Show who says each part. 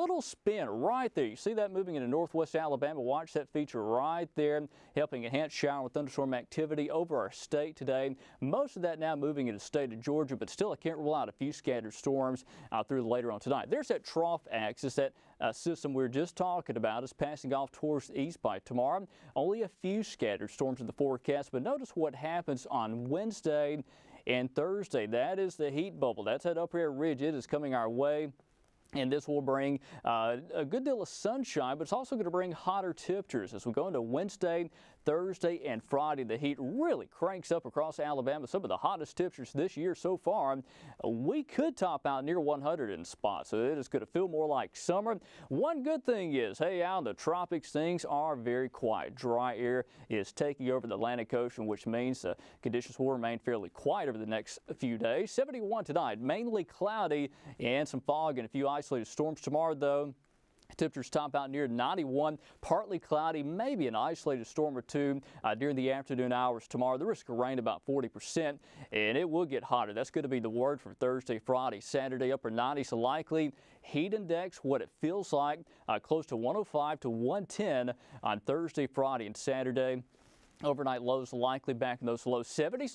Speaker 1: little spin right there. You see that moving into northwest Alabama. Watch that feature right there, helping enhance shower and thunderstorm activity over our state today. Most of that now moving into the state of Georgia, but still I can't rule out a few scattered storms uh, through later on tonight. There's that trough axis, that uh, system we were just talking about is passing off towards the east by tomorrow. Only a few scattered storms in the forecast, but notice what happens on Wednesday and Thursday. That is the heat bubble. That's that upper air ridge. It is coming our way. And this will bring uh, a good deal of sunshine, but it's also going to bring hotter temperatures as we go into Wednesday, Thursday, and Friday. The heat really cranks up across Alabama. Some of the hottest temperatures this year so far. We could top out near 100 in spots, so it is going to feel more like summer. One good thing is, hey, out in the tropics, things are very quiet. Dry air is taking over the Atlantic Ocean, which means the conditions will remain fairly quiet over the next few days. 71 tonight, mainly cloudy and some fog and a few isolated storms. Tomorrow, though, Temperatures top out near 91, partly cloudy, maybe an isolated storm or two uh, during the afternoon hours tomorrow. The risk of rain about 40%, and it will get hotter. That's going to be the word for Thursday, Friday, Saturday, upper 90s likely. Heat index, what it feels like, uh, close to 105 to 110 on Thursday, Friday, and Saturday. Overnight lows likely back in those low 70s.